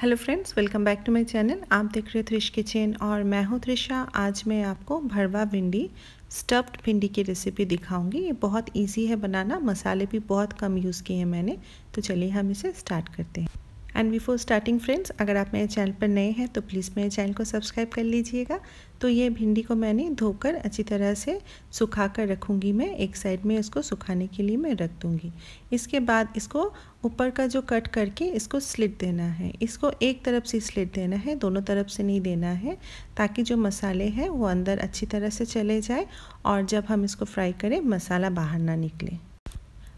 hello friends welcome back to my channel आप देख रहे हो थ्रिश किचन और मैं हूं त्रिशा आज मैं आपको भरवा भिंडी स्टफ्ड भिंडी की रेसिपी दिखाऊंगी ये बहुत इजी है बनाना मसाले भी बहुत कम यूज़ किए हैं मैंने तो चलिए हम इसे स्टार्ट करते हैं एंड बिफोर स्टार्टिंग फ्रेंड्स अगर आप मेरे चैनल पर नए हैं तो प्लीज़ मेरे चैनल को सब्सक्राइब कर लीजिएगा तो ये भिंडी को मैंने धोकर अच्छी तरह से सुखा कर रखूँगी मैं एक साइड में इसको सुखाने के लिए मैं रख दूँगी इसके बाद इसको ऊपर का जो कट करके इसको स्लिट देना है इसको एक तरफ से स्लिट देना है दोनों तरफ से नहीं देना है ताकि जो मसाले हैं वो अंदर अच्छी तरह से चले जाए और जब हम इसको फ्राई करें मसाला बाहर ना निकले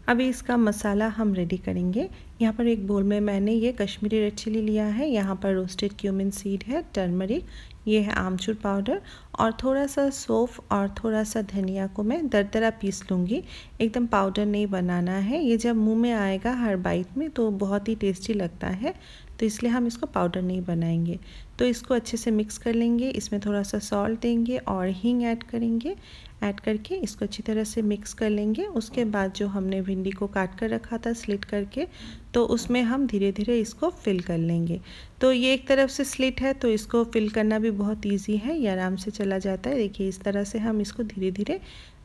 अभी इसका मसाला हम रेडी करेंगे यहाँ पर एक बोल में मैंने ये कश्मीरी रेड चिली लिया है यहाँ पर रोस्टेड क्यूमिन सीड है टर्मरिक ये है आमचूर पाउडर और थोड़ा सा सोफ और थोड़ा सा धनिया को मैं दरदरा पीस लूँगी एकदम पाउडर नहीं बनाना है ये जब मुंह में आएगा हर बाइट में तो बहुत ही टेस्टी लगता है तो इसलिए हम इसको पाउडर नहीं बनाएंगे तो इसको अच्छे से मिक्स कर लेंगे इसमें थोड़ा सा सॉल्ट देंगे और हींग ऐड करेंगे ऐड करके इसको अच्छी तरह से मिक्स कर लेंगे उसके बाद जो हमने भिंडी को काट कर रखा था स्लिट करके तो उसमें हम धीरे धीरे इसको फिल कर लेंगे तो ये एक तरफ से स्लिट है तो इसको फिल करना भी बहुत ईजी है ये आराम से चला जाता है देखिए इस तरह से हम इसको धीरे धीरे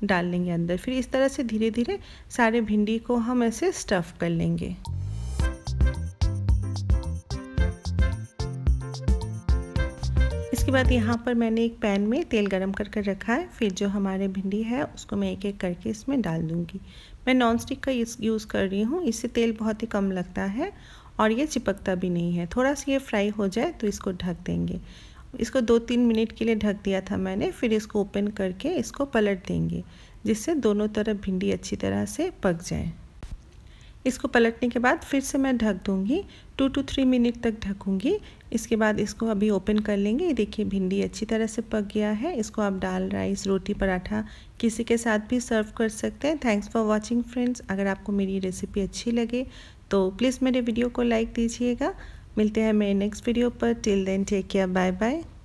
डाल लेंगे अंदर फिर इस तरह से धीरे धीरे सारे भिंडी को हम ऐसे स्टफ़ कर लेंगे इसके बाद यहाँ पर मैंने एक पैन में तेल गरम कर कर रखा है फिर जो हमारे भिंडी है उसको मैं एक एक करके इसमें डाल दूँगी मैं नॉन स्टिक का यूज़ कर रही हूँ इससे तेल बहुत ही कम लगता है और ये चिपकता भी नहीं है थोड़ा सा ये फ्राई हो जाए तो इसको ढक देंगे इसको दो तीन मिनट के लिए ढक दिया था मैंने फिर इसको ओपन करके इसको पलट देंगे जिससे दोनों तरफ भिंडी अच्छी तरह से पक जाए इसको पलटने के बाद फिर से मैं ढक दूंगी टू टू थ्री मिनट तक ढकूँगी इसके बाद इसको अभी ओपन कर लेंगे देखिए भिंडी अच्छी तरह से पक गया है इसको आप दाल राइस रोटी पराठा किसी के साथ भी सर्व कर सकते हैं थैंक्स फॉर वॉचिंग फ्रेंड्स अगर आपको मेरी रेसिपी अच्छी लगे तो प्लीज़ मेरे वीडियो को लाइक दीजिएगा मिलते हैं मेरे नेक्स्ट वीडियो पर till then take care bye bye